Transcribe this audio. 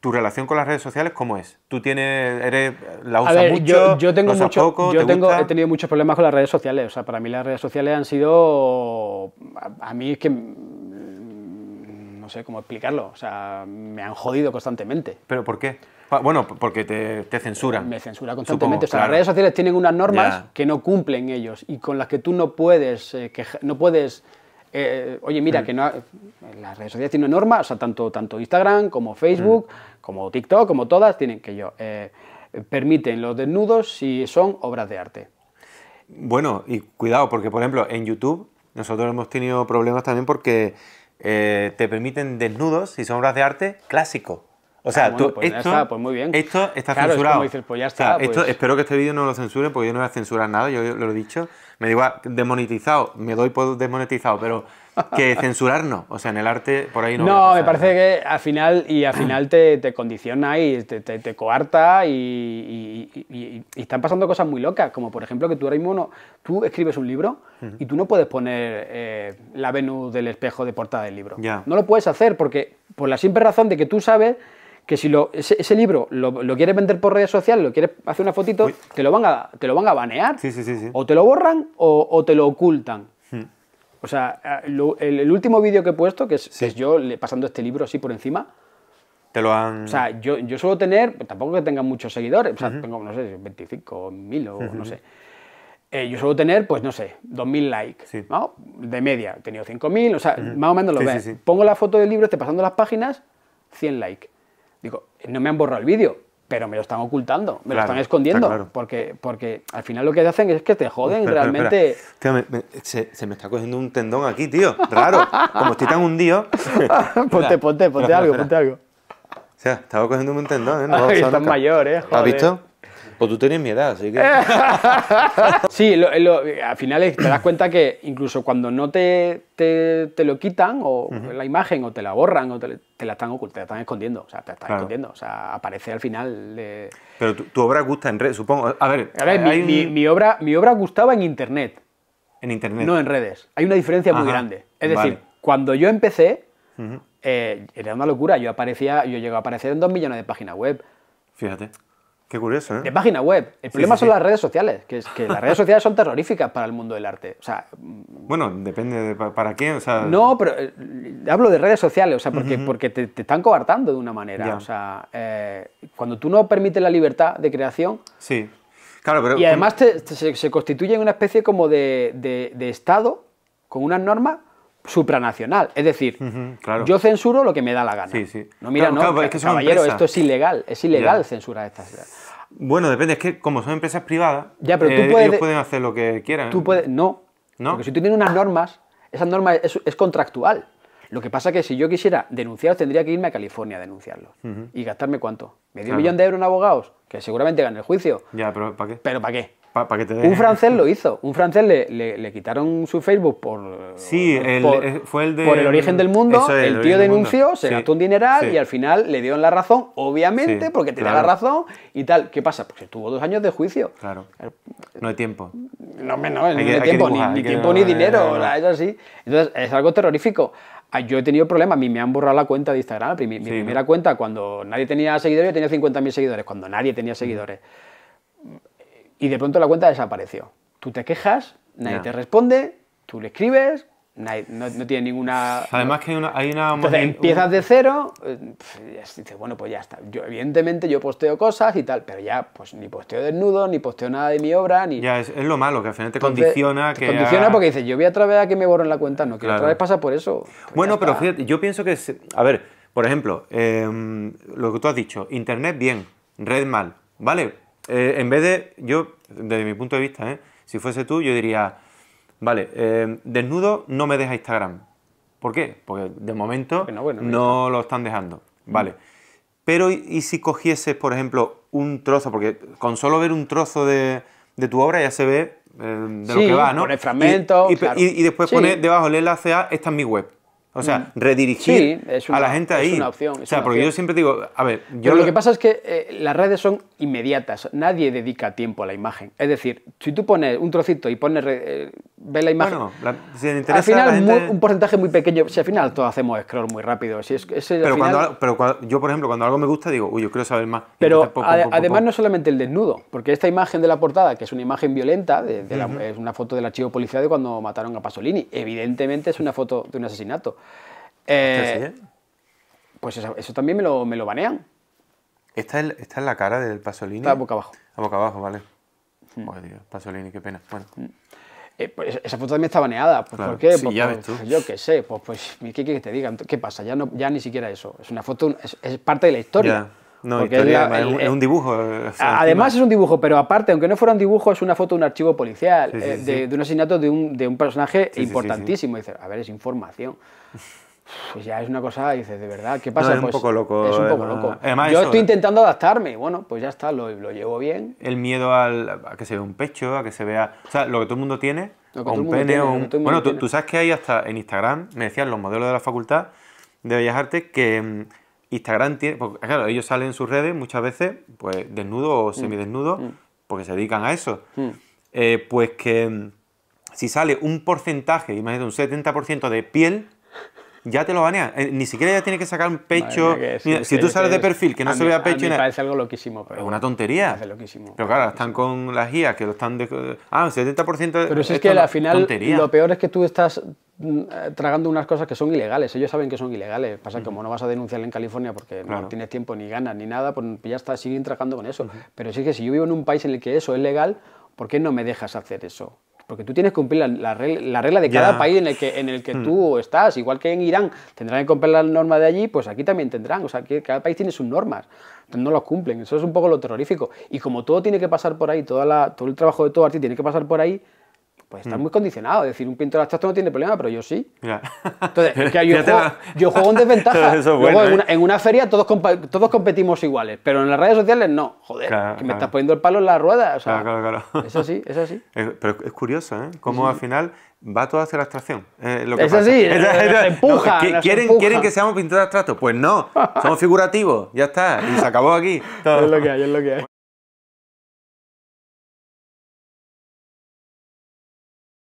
¿Tu relación con las redes sociales cómo es? ¿Tú tienes, eres, la usas mucho, yo, yo, tengo yo he tenido muchos problemas con las redes sociales. O sea, para mí las redes sociales han sido, a, mí es que mm, no sé cómo explicarlo. O sea, me han jodido constantemente. ¿Pero por qué? Bueno, porque te, censuran. Me censura constantemente. o sea, las redes sociales tienen unas normas que no cumplen ellos y con las que tú no puedes, eh, no puedes eh, oye, mira, mm. que las redes sociales tienen una norma, o sea, tanto, Instagram como Facebook, mm. como TikTok, como todas, tienen que yo, eh, permiten los desnudos si son obras de arte. Bueno, y cuidado, porque por ejemplo, en YouTube nosotros hemos tenido problemas también porque eh, te permiten desnudos si son obras de arte clásico. O ah, sea, tú, pues esto, está, pues muy bien. esto está censurado. espero que este vídeo no lo censure porque yo no voy a censurar nada, yo lo he dicho me digo, me doy por desmonetizado, pero que censurarnos, o sea, en el arte por ahí no. No, me parece ¿eh? que al final, y al final te, condiciona y te, coarta y, están pasando cosas muy locas, como por ejemplo que tú ahora mismo tú escribes un libro y tú no puedes poner eh, la Venus del espejo de portada del libro. No lo puedes hacer porque por la simple razón de que tú sabes que si ese, libro lo, quieres vender por redes sociales, lo quieres hacer una fotito, te lo, van a, te lo van a banear. o te lo borran o, te lo ocultan. Hmm. O sea, el, último vídeo que he puesto, que es, yo pasando este libro así por encima, te lo han... O sea, yo, suelo tener, pues tampoco que tenga muchos seguidores, o sea, tengo, no sé, 25, 1000 o no sé. Eh, yo suelo tener, pues no sé, 2000 likes, De media, he tenido 5000, o sea, más o menos lo ves. Pongo la foto del libro, esté pasando las páginas, 100 likes. Digo, no me han borrado el vídeo, pero me lo están ocultando, me lo están escondiendo, porque, porque al final lo que hacen es que te joden realmente... se, me está cogiendo un tendón aquí, tío, raro, como estoy tan hundido... ponte, ponte, ponte algo, ponte algo. O sea, estaba cogiendo un tendón, ¿eh? No, estás mayor, ¿eh? ¿Has visto? Pues tú tienes mi edad, así que... sí, al final te das cuenta que incluso cuando no te, te, lo quitan, o la imagen, o te la borran, o te, la están ocultando, están escondiendo, o sea, te la están escondiendo, o sea, aparece al final Pero tu, obra gusta en red, supongo. A ver, mi, obra, mi obra gustaba en Internet. En Internet. No en redes. Hay una diferencia muy grande. Es decir, cuando yo empecé, eh, era una locura, yo aparecía, yo llegué a aparecer en dos millones de páginas web. Fíjate. Qué curioso, ¿eh? De página web. El problema son las redes sociales, que es que las redes sociales son terroríficas para el mundo del arte. O sea, mm, bueno, depende de para quién. No, pero eh, hablo de redes sociales, o sea, porque, porque te, están coartando de una manera. O sea, eh, cuando tú no permites la libertad de creación. Sí. Claro, pero. Y además se, constituye en una especie como de, de Estado con unas normas supranacional. Es decir, yo censuro lo que me da la gana. No, mira, no, caballero, esto es ilegal. Es ilegal censura censurar estas. Bueno, depende, es que como son empresas privadas, eh, ellos pueden hacer lo que quieran. Tú puedes, no, no. Porque si tú tienes unas normas, esas normas es, contractual. Lo que pasa es que si yo quisiera denunciarlos, tendría que irme a California a denunciarlos. ¿Y gastarme cuánto? ¿Medio millón de euros en abogados? Que seguramente gane el juicio. Ya, pero ¿para qué? ¿Pero para qué? Un francés lo hizo. Un francés le, quitaron su Facebook por. Sí, el, eh, fue Por el origen del mundo. el, tío denunció, se gastó un dineral y al final le dieron la razón, obviamente, porque tenía la razón y tal. ¿Qué pasa? Pues tuvo dos años de juicio. Claro. No hay tiempo. No, no, no tiempo, ni, tiempo dinero. es así. Entonces, es algo terrorífico. Ah, yo he tenido problemas, a mí me han borrado la cuenta de Instagram. Mi, primera cuenta, cuando nadie tenía seguidores, yo tenía 50.000 seguidores. Cuando nadie tenía seguidores y de pronto la cuenta desapareció. Tú te quejas, nadie te responde, tú le escribes, no, tiene ninguna... Además que hay una... Entonces empiezas de cero, eh, y dices, bueno, pues ya está. Yo, evidentemente yo posteo cosas y tal, pero ya pues ni posteo desnudo, ni posteo nada de mi obra, ni... Ya, es, lo malo, que al final te condiciona que... condiciona porque dices, yo voy otra vez a que me borren la cuenta, no, que otra vez pasa por eso. Pues bueno, pero yo pienso que... A ver, por ejemplo, em, lo que tú has dicho, internet bien, red mal, ¿vale? Eh, en vez de, yo, desde mi punto de vista, ¿eh? si fuese tú, yo diría, vale, eh, desnudo no me deja Instagram. ¿Por qué? Porque de momento no lo están dejando. Mm. Vale. Pero ¿y si cogieses, por ejemplo, un trozo? Porque con solo ver un trozo de, tu obra ya se ve de lo que va, ¿no? Poner fragmentos. Y, después pone debajo el enlace a esta es mi web. O sea, mm. redirigir a la gente ahí. Es una opción. o sea, porque yo siempre digo, a ver, yo... Pero lo que pasa es que eh, las redes son inmediatas, nadie dedica tiempo a la imagen. Es decir, si tú pones un trocito y pones... Eh, ¿Ves la imagen. al final, un porcentaje muy pequeño. Si al final todos hacemos scroll muy rápido. es, pero, yo, por ejemplo, cuando algo me gusta, digo, uy, yo quiero saber más. Pero además, no solamente el desnudo, porque esta imagen de la portada, que es una imagen violenta, es una foto del archivo policial de cuando mataron a Pasolini. Evidentemente es una foto de un asesinato. Eh, eh? Pues eso, también me lo, banean. ¿Esta es, la cara del Pasolini? Está boca abajo. A ah, boca abajo, vale. Mm. Pasolini, qué pena. Bueno. Mm. Eh, pues, esa foto también está baneada. Pues, ¿Por qué? Pues, pues, yo qué sé, pues, pues ¿qué que te digan? ¿Qué pasa? Ya, no, ya ni siquiera eso. Es una foto, es, parte de la historia. No, es, un dibujo. Eh, además es un dibujo, pero aparte, aunque no fuera un dibujo, es una foto de un archivo policial, eh, de, un asesinato de un, de un personaje importantísimo. Dice, a ver, es información pues ya es una cosa, dices, de verdad, ¿qué pasa? es un pues poco loco. Yo estoy intentando adaptarme, bueno, pues ya está, lo, llevo bien. El miedo al, a que se vea un pecho, a que se vea, o sea, lo que todo el mundo tiene, un pene, o un... Bueno, tú, sabes que hay hasta en Instagram, me decían los modelos de la facultad de Bellas Artes, que mm, Instagram tiene, pues, claro, ellos salen en sus redes muchas veces, pues desnudo o mm, semidesnudo, mm. porque se dedican a eso. Eh, pues que si sale un porcentaje, imagínate un 70% de piel, ya te lo banea. Eh, ni siquiera ya tienes que sacar un pecho. si tú sales de perfil, que no se vea pecho. Me parece algo loquísimo. es una tontería. Es loquísimo. Pero claro, están con las guías que lo están. ah, un 70% de. Pero es que al final lo peor es que tú estás mm, eh, tragando unas cosas que son ilegales. Ellos saben que son ilegales. Pasa que como no vas a denunciar en California porque no tienes tiempo ni ganas ni nada, pues ya estás siguen tragando con eso. Pero sí que si yo vivo en un país en el que eso es legal, ¿por qué no me dejas hacer eso? porque tú tienes que cumplir la, regla, de cada país en el que, en el que hmm. tú estás, igual que en Irán tendrán que cumplir la norma de allí, pues aquí también tendrán, o sea, que cada país tiene sus normas, no los cumplen, eso es un poco lo terrorífico, y como todo tiene que pasar por ahí, toda todo el trabajo de todo arte tiene que pasar por ahí, pues estás mm. muy condicionado. Es decir, un pintor abstracto no tiene problema, pero yo sí. Entonces, yo, juego, yo, juego, en desventaja. ¿eh? en, una, feria todos, todos competimos iguales, pero en las redes sociales no. Joder, que me estás poniendo el palo en la rueda. O sea, claro, es así, es así. pero es curioso, ¿eh? Cómo al final va todo hacia la abstracción. Eh, lo que es empuja. ¿quieren, ¿Quieren que seamos pintores abstractos? Pues no, somos figurativos, ya está, y se acabó aquí. Todo. Es lo que hay, es lo que hay.